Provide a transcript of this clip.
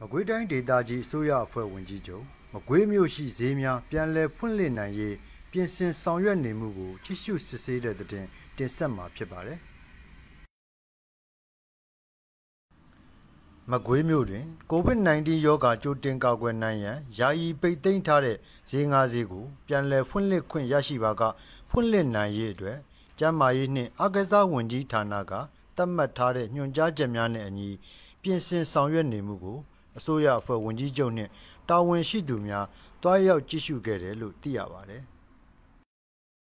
မကွေးတိုင်းဒေသကြီးအစိုးရအဖွဲ့ဝင်ကြီးချုပ်မကွေးမြို့ရှိဈေးများပြန်လည်ဖွင့်လှစ်နိုင်ရေးပြင်ဆင်ဆောင်ရွက်နေမှုကိုကြည့်ရှုစစ်ဆေးတဲ့တဲ့တင်ဆက်မှာဖြစ်ပါတယ်မကွေးမြို့တွင် COVID-19 ရောဂါကြိုတင်ကာကွယ်နိုင်ရန်ယာယီပိတ်သိမ်းထားတဲ့ဈေးငါးဈေးကိုပြန်လည်ဖွင့်လှစ်ခွင့်ရရှိပါကဖွင့်လှစ်နိုင်ရေးအတွက်ကျန်းမာရေးနှင့်အကစားဝန်ကြီးဌာနကသတ်မှတ်ထားတဲ့ညွှန်ကြားချက်များနဲ့အညီပြင်ဆင်ဆောင်ရွက်နေမှုကိုအစိုးရအဖွဲ့ဝန်ကြီးချုပ်နှင့်တာဝန်ရှိသူများတွားရောက်ကြည့်ရှုခဲ့တယ်လို့သိရပါတယ်